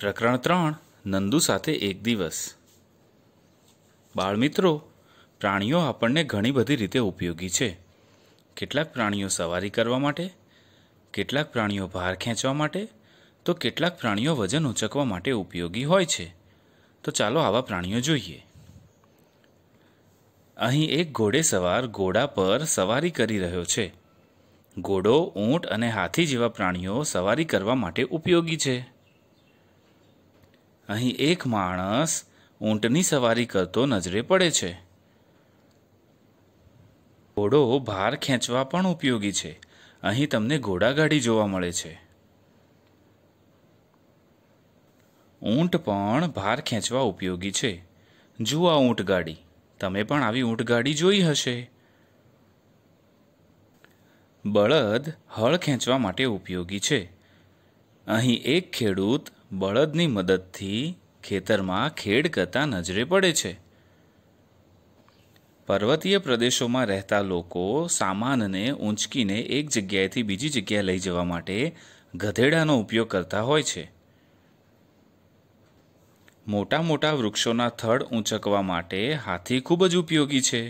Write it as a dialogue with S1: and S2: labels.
S1: પ્રકરણ ત્રણ નંદુ સાથે એક દિવસ બાળમિત્રો પ્રાણીઓ આપણને ઘણી બધી રીતે ઉપયોગી છે કેટલાક પ્રાણીઓ સવારી કરવા માટે કેટલાક પ્રાણીઓ ભાર ખેંચવા માટે તો કેટલાક પ્રાણીઓ વજન ઉંચકવા માટે ઉપયોગી હોય છે તો ચાલો આવા પ્રાણીઓ જોઈએ અહીં એક ઘોડે સવાર ઘોડા પર સવારી કરી રહ્યો છે ઘોડો ઊંટ અને હાથી જેવા પ્રાણીઓ સવારી કરવા માટે ઉપયોગી છે અહીં એક માણસ ઊંટની સવારી કરતો નજરે પડે છે ઘોડો ભાર ખેંચવા પણ ઉપયોગી છે અહીં તમને ઘોડાગાડી જોવા મળે છે ઊંટ પણ ભાર ખેંચવા ઉપયોગી છે જુઓ આ ઊંટગાડી તમે પણ આવી ઊંટગાડી જોઈ હશે બળદ હળ ખેંચવા માટે ઉપયોગી છે અહીં એક ખેડૂત બળદની મદદથી ખેતરમાં ખેડ કરતા નજરે પડે છે પર્વતીય પ્રદેશોમાં રહેતા લોકો સામાનને ઊંચકીને એક જગ્યાએથી બીજી જગ્યાએ લઈ જવા માટે ગધેડાનો ઉપયોગ કરતા હોય છે મોટા મોટા વૃક્ષોના થડ ઊંચકવા માટે હાથી ખૂબ જ ઉપયોગી છે